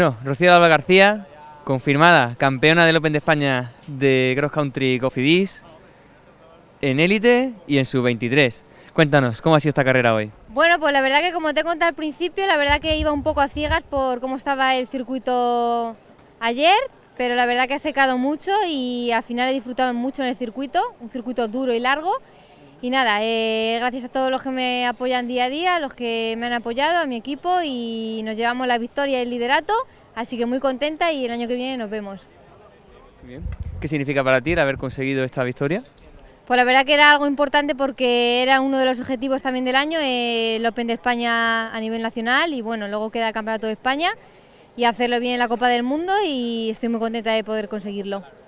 Bueno, Rocío Alba García, confirmada campeona del Open de España de Cross Country Cofidis en élite y en sub-23. Cuéntanos, ¿cómo ha sido esta carrera hoy? Bueno, pues la verdad que como te conté al principio, la verdad que iba un poco a ciegas por cómo estaba el circuito ayer, pero la verdad que ha secado mucho y al final he disfrutado mucho en el circuito, un circuito duro y largo y nada, eh, gracias a todos los que me apoyan día a día, los que me han apoyado, a mi equipo y nos llevamos la victoria y el liderato, así que muy contenta y el año que viene nos vemos. ¿Qué significa para ti el haber conseguido esta victoria? Pues la verdad que era algo importante porque era uno de los objetivos también del año, el Open de España a nivel nacional y bueno, luego queda el Campeonato de España y hacerlo bien en la Copa del Mundo y estoy muy contenta de poder conseguirlo.